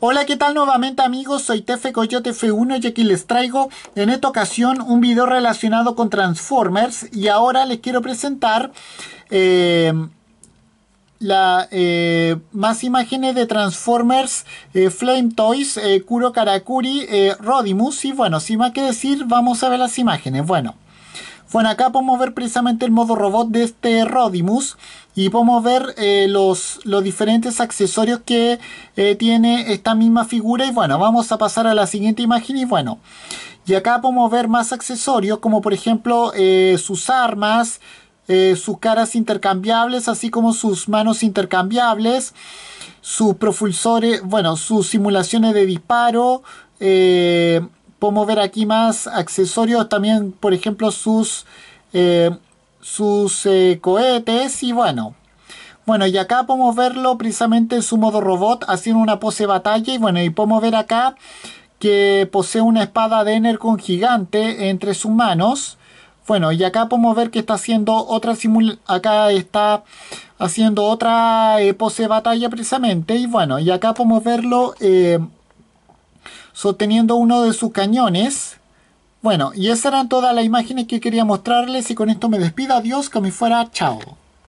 Hola, ¿qué tal nuevamente amigos? Soy Tefe Coyote F1 y aquí les traigo en esta ocasión un video relacionado con Transformers y ahora les quiero presentar eh, la, eh, más imágenes de Transformers, eh, Flame Toys, Kuro Karakuri, Rodimus y bueno, sin más que decir, vamos a ver las imágenes. Bueno. Bueno, acá podemos ver precisamente el modo robot de este Rodimus y podemos ver eh, los, los, diferentes accesorios que eh, tiene esta misma figura y bueno, vamos a pasar a la siguiente imagen y bueno, y acá podemos ver más accesorios como por ejemplo eh, sus armas, sus caras intercambiables, así como sus manos intercambiables, sus propulsores, bueno, sus simulaciones de disparo, podemos ver aquí más accesorios, también por ejemplo sus, eh, sus eh, cohetes y bueno. Bueno, y acá podemos verlo precisamente en su modo robot haciendo una pose de batalla y bueno, y podemos ver acá que posee una espada de con gigante entre sus manos. Bueno, y acá podemos ver que está haciendo otra simulación. acá está haciendo otra eh, pose de batalla precisamente y bueno, y acá podemos verlo sosteniendo uno de sus cañones. Bueno, y esas eran todas las imágenes que quería mostrarles y con esto me despido. Adiós, que me fuera. Chao.